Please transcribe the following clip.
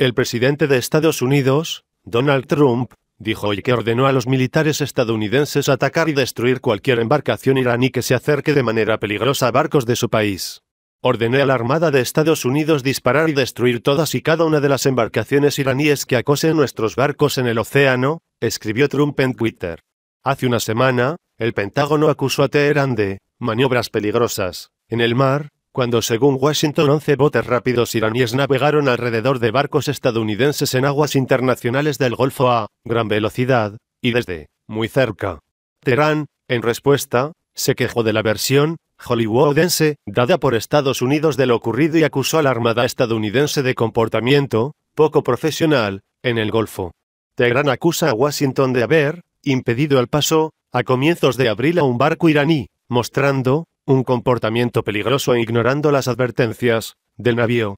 El presidente de Estados Unidos, Donald Trump, dijo hoy que ordenó a los militares estadounidenses atacar y destruir cualquier embarcación iraní que se acerque de manera peligrosa a barcos de su país. Ordené a la Armada de Estados Unidos disparar y destruir todas y cada una de las embarcaciones iraníes que acosen nuestros barcos en el océano, escribió Trump en Twitter. Hace una semana, el Pentágono acusó a Teherán de maniobras peligrosas en el mar, cuando según Washington 11 botes rápidos iraníes navegaron alrededor de barcos estadounidenses en aguas internacionales del Golfo a gran velocidad, y desde muy cerca. Teherán, en respuesta, se quejó de la versión hollywoodense dada por Estados Unidos de lo ocurrido y acusó a la Armada estadounidense de comportamiento poco profesional en el Golfo. Teherán acusa a Washington de haber impedido el paso, a comienzos de abril, a un barco iraní, mostrando un comportamiento peligroso e ignorando las advertencias del navío.